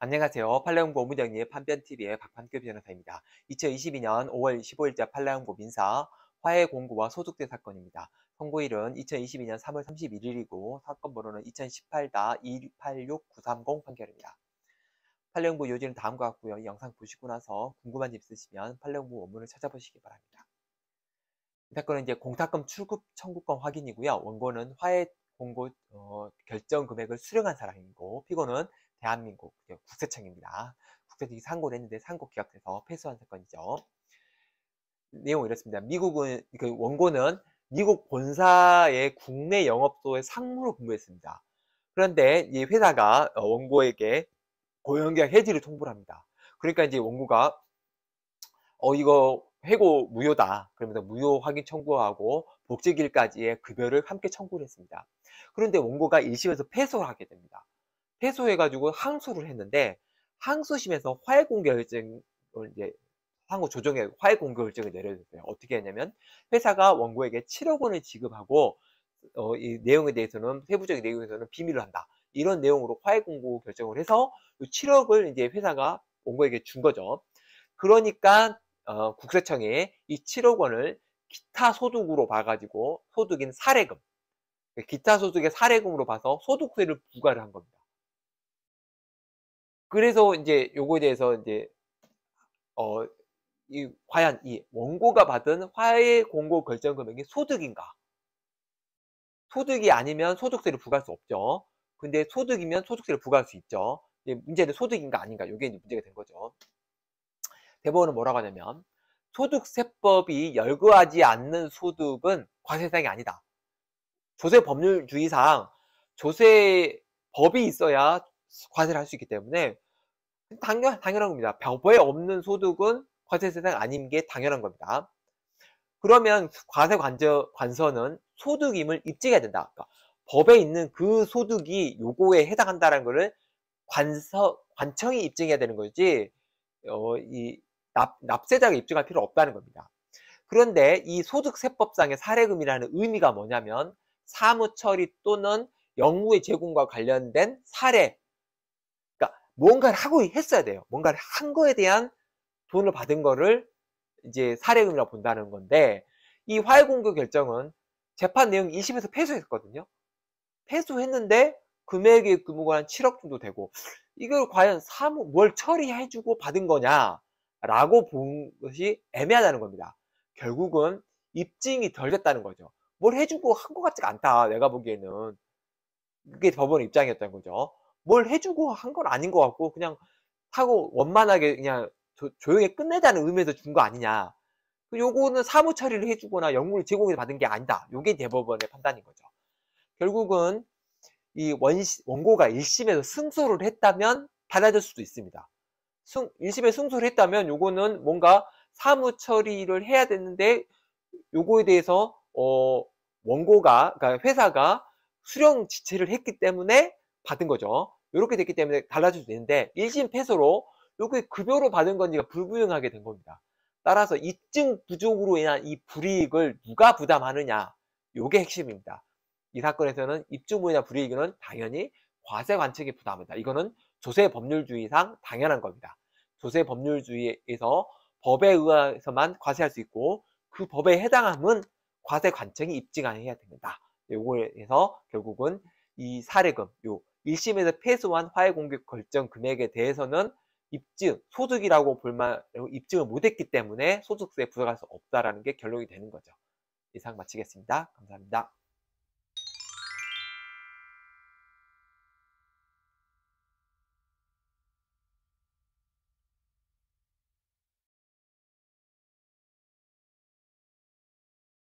안녕하세요. 팔레온고 무정리의 판변TV의 박판규 변호사입니다. 2022년 5월 15일자 팔레온고 민사 화해 공구와 소속대 사건입니다. 선고일은 2022년 3월 31일이고 사건 번호는 2018-286930 판결입니다. 팔레온고 요지는 다음과 같고요. 이 영상 보시고 나서 궁금한 점 있으시면 팔레온고 원문을 찾아보시기 바랍니다. 이 사건은 이제 공탁금 출급 청구권 확인이고요. 원고는 화해 공고 어, 결정 금액을 수령한 사람이고 피고는 대한민국 예, 국세청입니다. 국세청이 상고를 했는데 상고 기각돼서 패소한 사건이죠. 내용이 이렇습니다. 미국은 그 원고는 미국 본사의 국내 영업소의 상무로 근무했습니다. 그런데 이 회사가 어, 원고에게 고용계약 해지를 통보를 합니다. 그러니까 이제 원고가 어 이거 해고 무효다 그러면서 무효 확인 청구하고 복직일까지의 급여를 함께 청구를 했습니다. 그런데 원고가 1심에서 패소를 하게 됩니다. 패소해가지고 항소를 했는데 항소심에서 화해공결증을 이제 상호 조정에 화해공결증을 내려줬어요. 어떻게 했냐면 회사가 원고에게 7억 원을 지급하고 어, 이 내용에 대해서는 세부적인 내용에서는 비밀로 한다. 이런 내용으로 화해공고 결정을 해서 7억을 이제 회사가 원고에게 준 거죠. 그러니까 어, 국세청에 이 7억 원을 기타 소득으로 봐가지고 소득인 사례금, 기타 소득의 사례금으로 봐서 소득세를 부과를 한 겁니다. 그래서 이제 요거에 대해서 이제 어, 이 과연 이 원고가 받은 화해 공고 결정 금액이 소득인가? 소득이 아니면 소득세를 부과할 수 없죠. 근데 소득이면 소득세를 부과할 수 있죠. 이제 문제는 소득인가 아닌가 이게 이제 문제가 된 거죠. 대법원은 뭐라고 하냐면 소득세법이 열거하지 않는 소득은 과세상이 아니다. 조세 법률주의상 조세 법이 있어야 과세를 할 수 있기 때문에 당연, 당연한 겁니다. 병보에 없는 소득은 과세 세상 아닌 게 당연한 겁니다. 그러면 과세 관저, 관서는 소득임을 입증해야 된다. 그러니까 법에 있는 그 소득이 요거에 해당한다는 것을 관서, 관청이 입증해야 되는 거지, 어, 이 납, 납세자가 입증할 필요 없다는 겁니다. 그런데 이 소득세법상의 사례금이라는 의미가 뭐냐면 사무처리 또는 영무의 제공과 관련된 사례 뭔가를 하고 했어야 돼요. 뭔가를 한 거에 대한 돈을 받은 거를 이제 사례금이라고 본다는 건데 이 화해 공급 결정은 재판 내용 20에서 패소했거든요. 패소했는데 금액의 규모가 한 7억 정도 되고 이걸 과연 사무 뭘 처리해주고 받은 거냐라고 본 것이 애매하다는 겁니다. 결국은 입증이 덜 됐다는 거죠. 뭘 해주고 한 것 같지가 않다. 내가 보기에는 그게 법원 입장이었던 거죠. 뭘 해주고 한 건 아닌 것 같고 그냥 하고 원만하게 그냥 조, 조용히 끝내자는 의미에서 준 거 아니냐. 그 요거는 사무 처리를 해주거나 영무를 제공해 서 받은 게 아니다. 요게 대법원의 판단인 거죠. 결국은 이 원, 원고가 1심에서 승소를 했다면 받아들 수도 있습니다. 승, 1심에 승소를 했다면 요거는 뭔가 사무 처리를 해야 되는데 요거에 대해서 어, 원고가, 그러니까 회사가 수령 지체를 했기 때문에 받은 거죠. 이렇게 됐기 때문에 달라질 수 있는데 일심 패소로 이게 급여로 받은 건지가 불분명하게 된 겁니다. 따라서 입증 부족으로 인한 이 불이익을 누가 부담하느냐 이게 핵심입니다. 이 사건에서는 입증 부이나 불이익은 당연히 과세 관측이 부담합니다. 이거는 조세 법률주의상 당연한 겁니다. 조세 법률주의에서 법에 의해서만 과세할 수 있고 그 법에 해당함은 과세 관청이 입증해야 하 됩니다. 요거에서 결국은 이 사례금, 요 1심에서 패소한 화해 공격 결정 금액에 대해서는 입증, 소득이라고 볼만, 입증을 못했기 때문에 소득세에 부과할 수 없다라는 게 결론이 되는 거죠. 이상 마치겠습니다. 감사합니다.